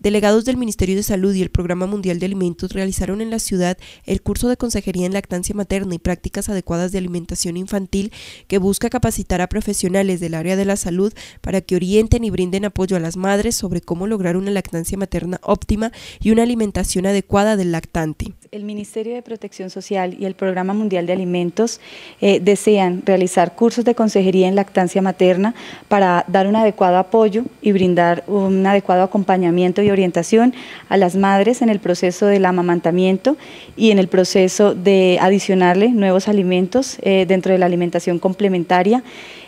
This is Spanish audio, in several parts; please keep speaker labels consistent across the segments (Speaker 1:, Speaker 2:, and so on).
Speaker 1: Delegados del Ministerio de Salud y el Programa Mundial de Alimentos realizaron en la ciudad el curso de Consejería en Lactancia Materna y Prácticas Adecuadas de Alimentación Infantil que busca capacitar a profesionales del área de la salud para que orienten y brinden apoyo a las madres sobre cómo lograr una lactancia materna óptima y una alimentación adecuada del lactante
Speaker 2: el Ministerio de Protección Social y el Programa Mundial de Alimentos eh, desean realizar cursos de consejería en lactancia materna para dar un adecuado apoyo y brindar un adecuado acompañamiento y orientación a las madres en el proceso del amamantamiento y en el proceso de adicionarle nuevos alimentos eh, dentro de la alimentación complementaria.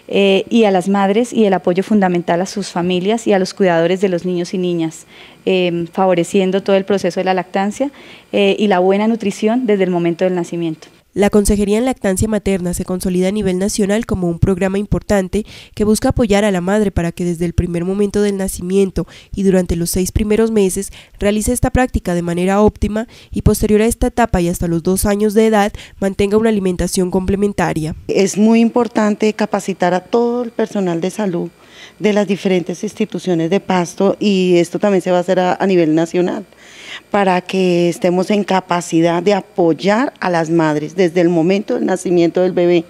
Speaker 2: Eh, y a las madres y el apoyo fundamental a sus familias y a los cuidadores de los niños y niñas, em, favoreciendo todo el proceso de la lactancia eh, y la buena nutrición desde el momento del nacimiento.
Speaker 1: La Consejería en Lactancia Materna se consolida a nivel nacional como un programa importante que busca apoyar a la madre para que desde el primer momento del nacimiento y durante los seis primeros meses realice esta práctica de manera óptima y posterior a esta etapa y hasta los dos años
Speaker 3: de edad mantenga una alimentación complementaria. Es muy importante capacitar a todo el personal de salud de las diferentes instituciones de Pasto y esto también se va a hacer a, nivel nacional para que estemos en capacidad de apoyar a las madres desde el momento del nacimiento del bebé.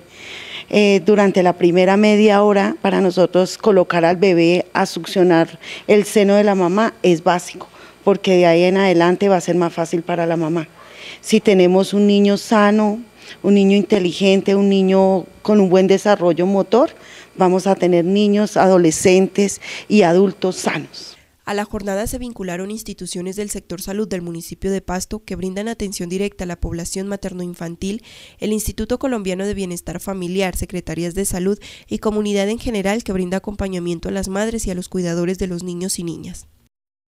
Speaker 3: Eh, durante la primera media hora para nosotros colocar al bebé a succionar el seno de la mamá es básico, porque de ahí en adelante va a ser más fácil para la mamá. Si tenemos un niño sano, un niño inteligente, un niño con un buen desarrollo motor, vamos a tener niños, adolescentes y adultos sanos.
Speaker 1: A la jornada se vincularon instituciones del sector salud del municipio de Pasto que brindan atención directa a la población materno-infantil, el Instituto Colombiano de Bienestar Familiar, Secretarías de Salud y comunidad en general que brinda acompañamiento a las madres y a los cuidadores de los niños y niñas.